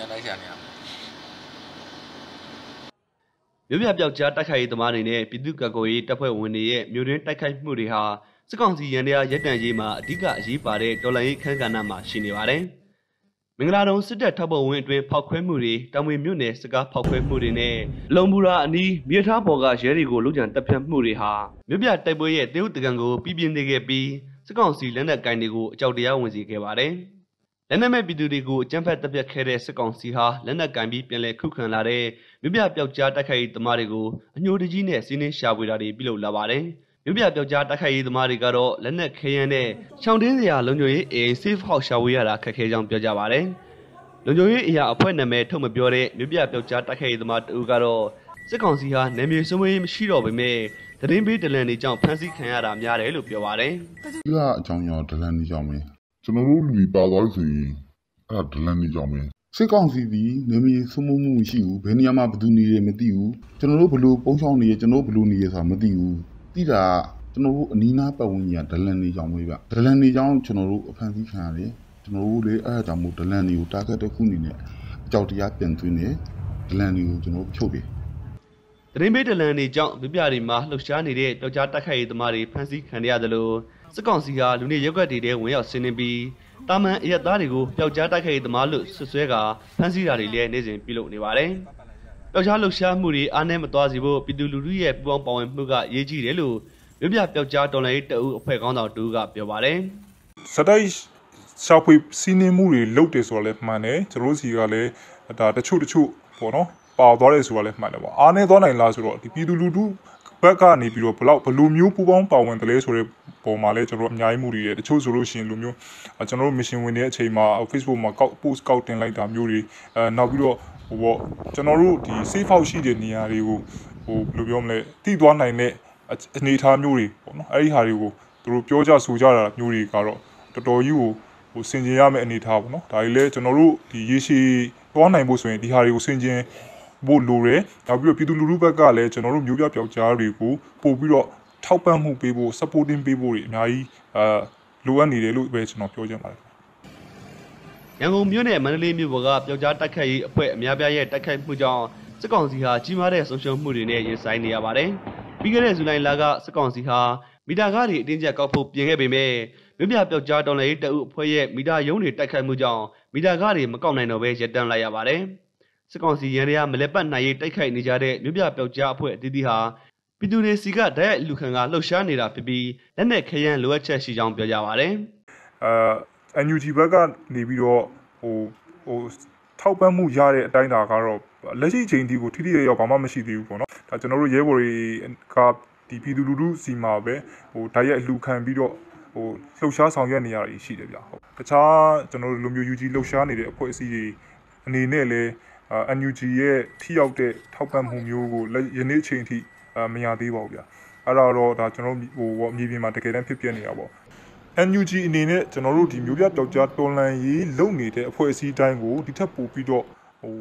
များလိုက်ချင်နေရမြို့ပြပျောက်ကြားတိုက်ခိုက်ရေးသမားတွေနဲ့ပြည်သူ့ကာကွယ်ရေးတပ်ဖွဲ့ဝင်တွေရဲ့မြို့တွင်းတိုက်ခိုက်မှုတွေဟာစစ်ကောင်စီရန်တရားရပ်တန့်ရေးမှာအဓိကအရေးပါတဲ့တော်လှန်ရေးခန်းကဏ္ဍမှာရှိနေပါတယ်။မင်္ဂလာတုံစစ်တပ်ထပ်ပေါ်ဝင်အတွင်းဖောက်ခွဲမှုတွေတောင်ဝေမြို့နယ်စကားဖောက်ခွဲမှုတွေနဲ့လုံဘူးရာအနီးမြေထားပေါ်ကရဲတွေကိုလူကြံတပ်ဖြတ်မှုတွေဟာမြို့ပြတိုက်ပွဲရဲ့တေယုတ်တကံကိုပြည်ပြင်းနေခဲ့ပြီးစစ်ကောင်စီလက်နက်ကင်တွေကိုအကြောက်တရားဝင်စေခဲ့ပါတယ်။လက်နက်မဲ့ပြည်သူတွေကိုအကြမ်းဖက်တပ်ဖြတ်ခဲ့တဲ့စစ်ကောင်စီဟာလက်နက်ကင်ပြီးပြန်လည်ခုခံလာတဲ့မြပြပျောက်ကြားတိုက်ခိုက်ရေးသမားတွေကိုအညိုတကြီးနဲ့စီးနှင်းရှာဖွေတာတွေပြုလုပ်လာပါတယ်။မြပြပျောက်ကြားတိုက်ခိုက်ရေးသမားတွေကတော့လက်နက်ခဲယမ်းနဲ့ချောင်းတင်းစရာလုံခြုံရေးအေ safe house ရှာဖွေရတာခက်ခဲကြောင်းပြောကြပါတယ်။လုံခြုံရေးအရာအဖွဲ့နာမည်ထုတ်မပြောတဲ့မြပြပျောက်ကြားတိုက်ခိုက်ရေးသမားတူကတော့စစ်ကောင်စီဟာနယ်မြေစုံရေးမရှိတော့ပေမဲ့တရင်ပေးဒလန်တွေကြောင့်ဖမ်းဆီးခံရတာများတယ်လို့ပြောပါတယ်။ဒီကအကြောင်းကြောင့်ဒလန်တွေကြောင့်ပဲကျွန်တော်တို့လူကြီးပါသွားလို့ဆိုရင်အဲ့ဒါဒလန်နေကြောင်ပဲစစ်ကောင်စီသည်နေမည်စုံမှုမှုရှိဘူးဘယ်နေရာမှာဘသူနေတယ်မသိဘူးကျွန်တော်တို့ဘလို့ပုံဆောင်နေရကျွန်တော်တို့ဘလို့နေရဆိုတာမသိဘူးသိတာကျွန်တော်တို့အနီးနားပတ်ဝန်းကျင်ကဒလန်နေကြောင်ပဲဗျဒလန်နေကြောင်ကျွန်တော်တို့အဖန်စီခံရတယ်ကျွန်တော်တို့လေအဲ့ဒါကြောင့်မို့ဒလန်တွေကို target တစ်ခုအနေနဲ့အကြောက်တရားပြန်သွင်းတယ်ဒလန်တွေကိုကျွန်တော်ချုပ်ပြီတရင်ဘေးဒလန်တွေကြောင့်မြပြတွေမှာလှုပ်ရှားနေတဲ့တော်ကြားတိုက်ခိုက်ရေးသမားတွေဖမ်းဆီးခံရသလိုစစ်ကောင်စီကလူနေရက်ွက်တွေထဲဝင်ရောက်ဆင်းနေပြီးတာမန်အရက်သားတွေကိုပျောက်ကြားတိုက်ခိုက်သမားလို့ဆွဆွဲကဖမ်းဆီးတာတွေလည်းနေ့စဉ်ပြုလုပ်နေပါတယ်။ပျောက်ကြားလှုပ်ရှားမှုတွေအားနည်းမသွားစေဖို့ပြည်သူလူထုရဲ့ပူးပေါင်းပါဝင်မှုကအရေးကြီးတယ်လို့မြို့ပြပျောက်ကြားတော်လှန်ရေးတအုပ်အဖွဲ့ခေါင်းဆောင်တူကပြောပါတယ်။စတိုက်ရှာဖွေစီးနင်းမှုတွေလုပ်တယ်ဆိုတော့လည်းမှန်တယ်ကျွန်တော်တို့စီကလည်းဒါတချို့တချို့ပေါ့နော်ပါသွားတယ်ဆိုတာလည်းမှန်တယ်ပေါ့အားနည်းသွားနိုင်လားဆိုတော့ဒီပြည်သူလူထုဘက်ကနေပြီးတော့ဘလောက်ဘလူမျိုးပူပေါင်းပါဝင်တယ်လဲဆိုတဲ့ပုံမှာလဲကျွန်တော်တို့အများကြီးမှုတွေတယ်တချို့ဆိုလို့ရှိရင်လူမျိုးကျွန်တော်တို့ mission ဝင်တဲ့အချိန်မှာ Facebook မှာ post ကောက်တင်လိုက်တာမျိုးတွေအဲနောက်ပြီးတော့ဟိုပေါ့ကျွန်တော်တို့ဒီ safe out ရှိတဲ့နေရာတွေကိုဟိုဘယ်လိုပြောမလဲတိသွားနိုင်တဲ့အနေအထားမျိုးတွေပေါ့နော်အဲဒီဟာတွေကိုသူတို့ပြောကြဆိုကြတာမျိုးတွေကတော့တော်တော်ကြီးကိုဟိုစင်ကြင်ရမယ့်အနေအထားပေါ့နော်ဒါကြီးလဲကျွန်တော်တို့ဒီရေရှည်သွားနိုင်ဖို့ဆိုရင်ဒီဟာတွေကိုစင်ကြင်ဖို့လိုတယ်နောက်ပြီးတော့ပြည်သူလူထုဘက်ကလည်းကျွန်တော်တို့မျိုးပြပျောက်ကြားတွေကိုပို့ပြီးတော့ထောက်ပံ့မှုပေးဖို့ supporting ပေးဖို့တွေအများကြီးအာလိုအပ်နေတယ်လို့ပဲကျွန်တော်ပြောချင်ပါတယ်ရန်ကုန်မြို့နယ်မန္တလေးမြို့ပေါ်ကပျောက်ကြားတိုက်ခိုက်ရေးအဖွဲ့အများပြားရဲ့တိုက်ခိုက်မှုကြောင့်စစ်ကောင်စီဟာကြီးမားတဲ့ဆုံးရှုံးမှုတွေနဲ့ရင်ဆိုင်နေရပါတယ်။ပြီးခဲ့တဲ့ဇူလိုင်လကစစ်ကောင်စီဟာမီတာကားတွေအတင်းကျပ်ကောက်ဖို့ပြင်ခဲ့ပေမဲ့မြို့ပြပျောက်ကြားတော်လှန်ရေးတပ်ဦးအဖွဲ့ရဲ့မီတာရုံးတွေတိုက်ခိုက်မှုကြောင့်မီတာကားတွေမကောက်နိုင်တော့ဘဲရပ်တန့်လိုက်ရပါတယ်။စစ်ကောင်စီရန်ရဲမလဲပတ်နိုင်ရေးတိုက်ခိုက်နေကြတဲ့မြို့ပြပျောက်ကြားအဖွဲ့အသီးသီးဟာပြည်သူတွေစီကတိုက်ရိုက်လူခံကလှုပ်ရှားနေတာဖြစ်ပြီးလက်နက်ခရမ်းလိုအပ်ချက်ရှိကြောင်းပြောကြပါတယ်။အာအန်ယူဂျီဘက်ကနေပြီးတော့ဟိုဟိုထောက်ပံ့မှုရတဲ့အတိုင်းသာကတော့လက်ရှိချိန်ဒီကိုထိထိရောက်ရောက်ဘာမှမရှိသေးဘူးပေါ့နော်။ဒါကျွန်တော်တို့ရဲဘော်တွေကဒီပြည်သူလူထုစီမှာပဲဟိုတိုက်ရိုက်လူခံပြီးတော့ဟိုလှုပ်ရှားဆောင်ရွက်နေရတာရှိတယ်ဗျ။ဟုတ်။တခြားကျွန်တော်တို့လူမျိုး UG လှုပ်ရှားနေတဲ့အဖွဲ့အစည်းတွေအနေနဲ့လည်း NUG ရဲ့ထိရောက်တဲ့ထောက်ပံ့မှုမျိုးကိုယနေ့ချိန်ထိမရသေးပါဘူးဗျာအဲ့ဒါတော့ဒါကျွန်တော်ဟိုအမြေပြင်မှာတကယ်တမ်းဖြစ်ပြနေတာပေါ့ NUG အနေနဲ့ကျွန်တော်တို့ဒီမျိုးပြပျောက်ကြားတော်လှန်ရေးလုပ်နေတဲ့အဖွဲ့အစည်းတိုင်းကိုဒီထက်ပိုပြီးတော့ဟို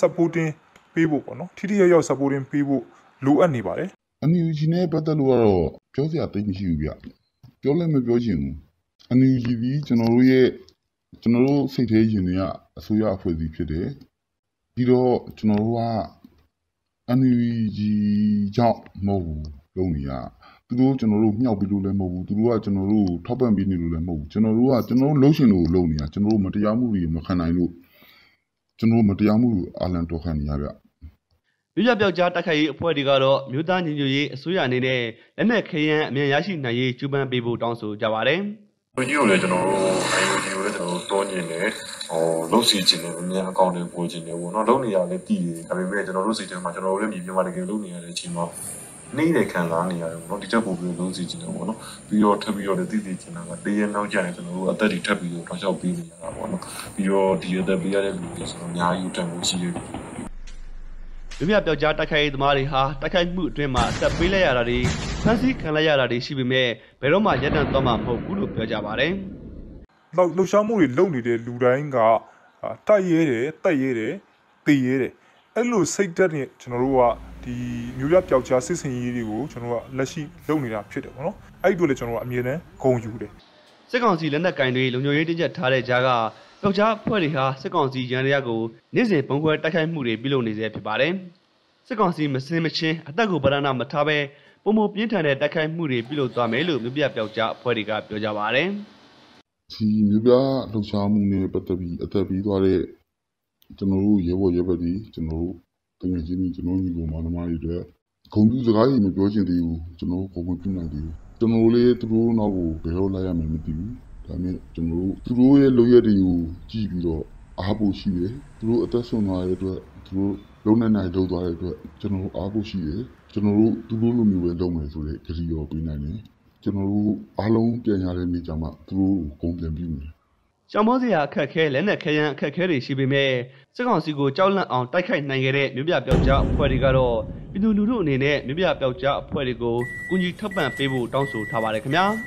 supporting ပေးဖို့ပေါ့နော်ထိထိရောက်ရောက် supporting ပေးဖို့လိုအပ်နေပါတယ် NUG နဲ့ပတ်သက်လို့ကတော့ပြောစရာသိမရှိဘူးဗျပြောလည်းမပြောချင်ဘူး NUG ကကျွန်တော်တို့ရဲ့ကျွန်တော်တို့စိတ်ထဲယဉ်နေရအစိုးရအဖွဲ့အစည်းဖြစ်တယ်ပြီးတော့ကျွန်တော်တို့က NUG ကြောင့်မဟုတ်ဘူးလုပ်နေရသူတို့ကျွန်တော်တို့မြှောက်ပြီးလို့လည်းမဟုတ်ဘူးသူတို့ကကျွန်တော်တို့ထောက်ပံ့ပေးနေလို့လည်းမဟုတ်ဘူးကျွန်တော်တို့ကကျွန်တော်တို့လှုပ်ရှင်လို့လုပ်နေရကျွန်တော်တို့မတရားမှုတွေမခံနိုင်လို့ကျွန်တော်တို့မတရားမှုတွေအာလန်တော်ခံနေရဗျလူရပြောက်ကြားတိုက်ခိုက်ရေးအဖွဲ့တွေကတော့မြို့သားညီညွတ်ရေးအစိုးရအနေနဲ့လက်နက်ခရန်အမြန်ရရှိနိုင်ရေးကြိုးပမ်းပေးဖို့တောင်းဆိုကြပါတယ်။ဒီကြီးကိုလည်းကျွန်တော်တို့အဲဒီဒီကိုလည်းတွန်းကျင်တယ်ဟိုလှုပ်စီကျင်တယ်အများအကောင့်တွေပိုကျင်တယ်ပေါ့နော်လုံနေရလဲတည်တယ်ဒါပေမဲ့ကျွန်တော်တို့စိတ်ထဲမှာကျွန်တော်တို့လည်းမြင်ပြမှာ တကယ်လုံနေရတဲ့အချိန်မှာနေတယ်ခံစားနေရတယ်ပေါ့နော်ဒီချက်ပိုပြီးလုံးစီကျင်တယ်ပေါ့နော်ပြီးတော့ထပ်ပြီးတော့လည်းသိသိကျင်တာကတရက်နောက်ကျရင်ကျွန်တော်တို့အသက်တွေထပ်ပြီးတော့တောက်လျှောက်ပြီးနေရတာပေါ့နော်ပြီးတော့ဒီအသက်ပေးရတဲ့လူတွေဆိုတော့အများကြီးတန်ဖိုးရှိတယ်လူမြပျောက်ကြားတိုက်ခိုက်ရေးသမားတွေဟာတိုက်ခိုက်မှုအတွင်းမှာအသက်ပေးလိုက်ရတာတွေဖမ်းဆီးခံလိုက်ရတာတွေရှိပေမဲ့ဘယ်တော့မှရပ်တန့်သွားမှာမဟုတ်ဘူးလို့ပြောကြပါတယ်။လောက်လှုပ်ရှားမှုတွေလုပ်နေတဲ့လူတိုင်းကတိုက်ရဲတယ်တိုက်ရဲတယ်တည်ရဲတယ်အဲ့လိုစိတ်ဓာတ်နဲ့ကျွန်တော်တို့ကဒီမျိုးရပျောက်ကြားစစ်စင်ရေးတွေကိုကျွန်တော်တို့ကလက်ရှိလုပ်နေတာဖြစ်တယ်ပေါ့နော်အဲ့ဒီတို့လည်းကျွန်တော်တို့အမြဲတမ်းဂုဏ်ယူတယ်စစ်ကောင်စီလက်နက်ကင်တွေလုံခြုံရေးတင်းကျပ်ထားတဲ့ကြားကပျောက်ကြားဖွဲ့တွေဟာစစ်ကောင်စီရန်ရရကိုနေ့စဉ်ပုံခွဲတိုက်ခိုက်မှုတွေပြုလုပ်နေစေဖြစ်ပါတယ်စစ်ကောင်စီမစင်မချင်းအသက်ကိုပဒနာမထားဘဲပုံမပြင်းထန်တဲ့တိုက်ခိုက်မှုတွေပြုလုပ်သွားမယ်လို့မြို့ပြပျောက်ကြားအဖွဲ့တွေကပြောကြပါတယ်။ဒီမျိုးပြလှုပ်ရှားမှုနဲ့ပတ်သက်ပြီးအသက်ပြီးသွားတဲ့ကျွန်တော်တို့ရဲဘော်ရဲဘက်ကြီးကျွန်တော်တို့တကယ်ချင်းကျွန်တော်ညီကောင်မတော်မတွေအတွက်ဂုံပြူစကားကြီးမပြောချင်သေးဘူးကျွန်တော်ဘုံမပြနိုင်သေးဘူးကျွန်တော်လေးသူတို့နောက်ကိုဘယ်လိုလိုက်ရမယ်မသိဘူးဒါပေမဲ့ကျွန်တော်တို့သူတို့ရဲ့လိုရက်တွေကိုကြည့်ပြီးတော့အားဖို့ရှိတယ်သူတို့အသက်ဆုံးသွားတဲ့အတွက်သူတို့လုံနေနိုင်လုံသွားတဲ့အတွက်ကျွန်တော်အားဖို့ရှိတယ်ကျွန်တော်တို့သူတို့လိုမျိုးပဲလုပ်မယ်ဆိုတဲ့ကြည်ရောပေးနိုင်တယ်ကျွန်တော်တို့အားလုံးပြန်ရတဲ့နေ့ကျမှသူတို့ကိုကုန်ပြန်ပြုမယ်ကျောင်းပေါစရာအခက်ခဲလက်နက်ခဲယမ်းအခက်ခဲတွေရှိပေမဲ့စစ်ကောင်စီကိုကြောက်လန့်အောင်တိုက်ခိုက်နိုင်ခဲ့တဲ့မြို့ပြပျောက်ကြားအဖွဲ့တွေကတော့ပြည်သူလူထုအနေနဲ့မြို့ပြပျောက်ကြားအဖွဲ့တွေကိုကူညီထောက်ပံ့ပေးဖို့တောင်းဆိုထားပါတယ်ခင်ဗျာ။